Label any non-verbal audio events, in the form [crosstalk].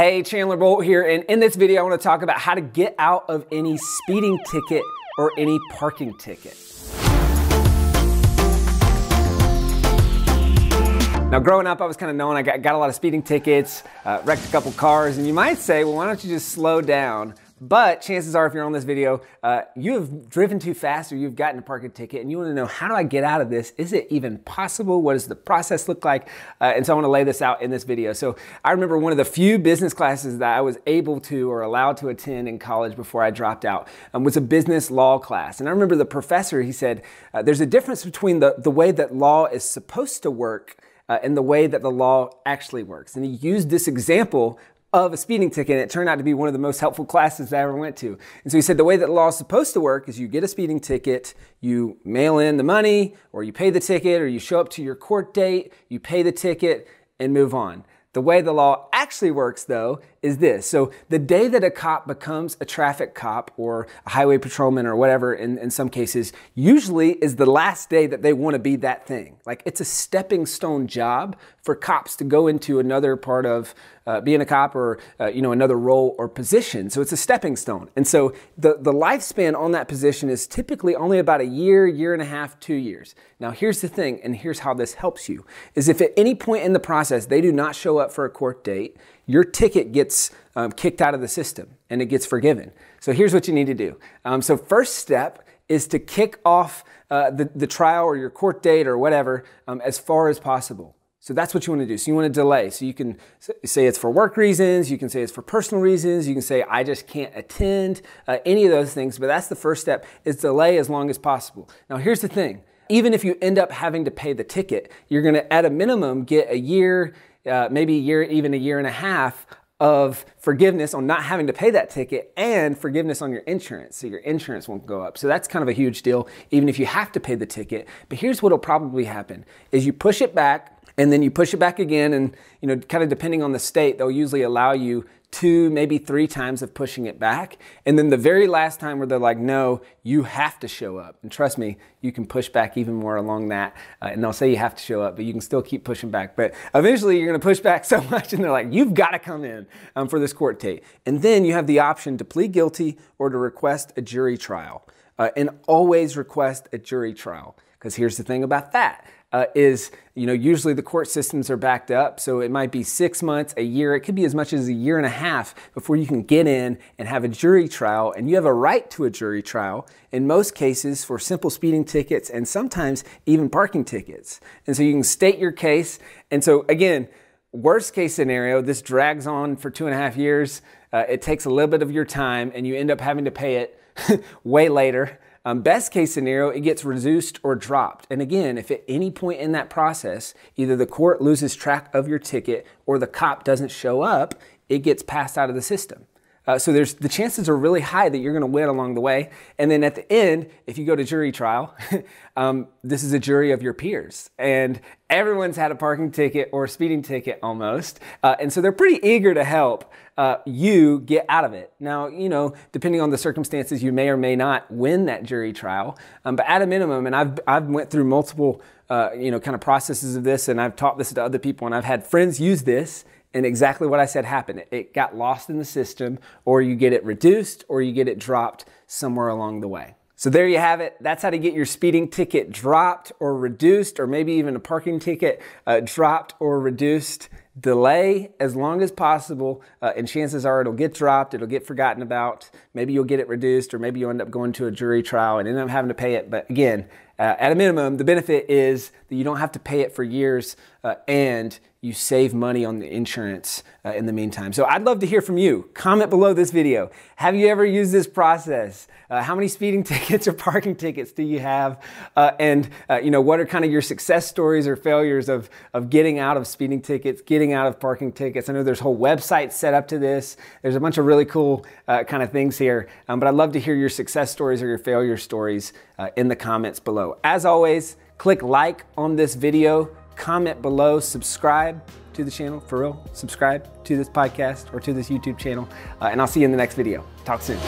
Hey, Chandler Bolt here, and in this video, I want to talk about how to get out of any speeding ticket or any parking ticket. Now, growing up, I was kind of known I got, got, a lot of speeding tickets, uh, wrecked a couple cars, and you might say, well, why don't you just slow down? But chances are, if you're on this video, uh, you have driven too fast or you've gotten a parking ticket and you wanna know, how do I get out of this? Is it even possible? What does the process look like? Uh, and so I wanna lay this out in this video. So I remember one of the few business classes that I was able to or allowed to attend in college before I dropped out um, was a business law class. And I remember the professor, he said, uh, there's a difference between the, the way that law is supposed to work uh, and the way that the law actually works. And he used this example of a speeding ticket. And it turned out to be one of the most helpful classes I ever went to. And so he said the way that the law is supposed to work is you get a speeding ticket, you mail in the money, or you pay the ticket, or you show up to your court date, you pay the ticket, and move on. The way the law actually works, though, is this. So the day that a cop becomes a traffic cop or a highway patrolman or whatever, in, in some cases, usually is the last day that they want to be that thing. Like it's a stepping stone job for cops to go into another part of uh, being a cop or uh, you know another role or position. So it's a stepping stone. And so the, the lifespan on that position is typically only about a year, year and a half, two years. Now here's the thing, and here's how this helps you, is if at any point in the process they do not show up for a court date, your ticket gets um, kicked out of the system and it gets forgiven. So here's what you need to do. Um, so first step is to kick off uh, the, the trial or your court date or whatever um, as far as possible. So that's what you want to do. So you want to delay. So you can say it's for work reasons. You can say it's for personal reasons. You can say I just can't attend. Uh, any of those things. But that's the first step: is delay as long as possible. Now here's the thing: even if you end up having to pay the ticket, you're going to, at a minimum, get a year, uh, maybe a year, even a year and a half of forgiveness on not having to pay that ticket and forgiveness on your insurance. So your insurance won't go up. So that's kind of a huge deal, even if you have to pay the ticket. But here's what'll probably happen is you push it back and then you push it back again and you know kind of depending on the state they'll usually allow you two maybe three times of pushing it back and then the very last time where they're like no you have to show up and trust me you can push back even more along that uh, and they'll say you have to show up but you can still keep pushing back but eventually you're going to push back [laughs] so much and they're like you've got to come in um, for this court date and then you have the option to plead guilty or to request a jury trial uh, and always request a jury trial because here's the thing about that. Uh, is you know usually the court systems are backed up so it might be six months a year it could be as much as a year and a half before you can get in and have a jury trial and you have a right to a jury trial in most cases for simple speeding tickets and sometimes even parking tickets and so you can state your case and so again worst case scenario this drags on for two and a half years uh, it takes a little bit of your time and you end up having to pay it [laughs] way later um, best case scenario, it gets reduced or dropped. And again, if at any point in that process, either the court loses track of your ticket or the cop doesn't show up, it gets passed out of the system. Uh, so there's the chances are really high that you're going to win along the way. And then at the end, if you go to jury trial, [laughs] um, this is a jury of your peers, and everyone's had a parking ticket or a speeding ticket almost, uh, and so they're pretty eager to help uh, you get out of it. Now, you know, depending on the circumstances, you may or may not win that jury trial, um, but at a minimum, and I've I've went through multiple. Uh, you know, kind of processes of this, and I've taught this to other people, and I've had friends use this and exactly what I said happened. It got lost in the system, or you get it reduced, or you get it dropped somewhere along the way. So there you have it. That's how to get your speeding ticket dropped or reduced, or maybe even a parking ticket uh, dropped or reduced delay as long as possible, uh, and chances are it'll get dropped, it'll get forgotten about. Maybe you'll get it reduced, or maybe you'll end up going to a jury trial and end up having to pay it. But again, uh, at a minimum, the benefit is that you don't have to pay it for years uh, and you save money on the insurance uh, in the meantime. So I'd love to hear from you. Comment below this video. Have you ever used this process? Uh, how many speeding [laughs] tickets or parking tickets do you have? Uh, and uh, you know, what are kind of your success stories or failures of, of getting out of speeding tickets, getting getting out of parking tickets. I know there's whole websites set up to this. There's a bunch of really cool uh, kind of things here, um, but I'd love to hear your success stories or your failure stories uh, in the comments below. As always, click like on this video, comment below, subscribe to the channel, for real, subscribe to this podcast or to this YouTube channel, uh, and I'll see you in the next video. Talk soon.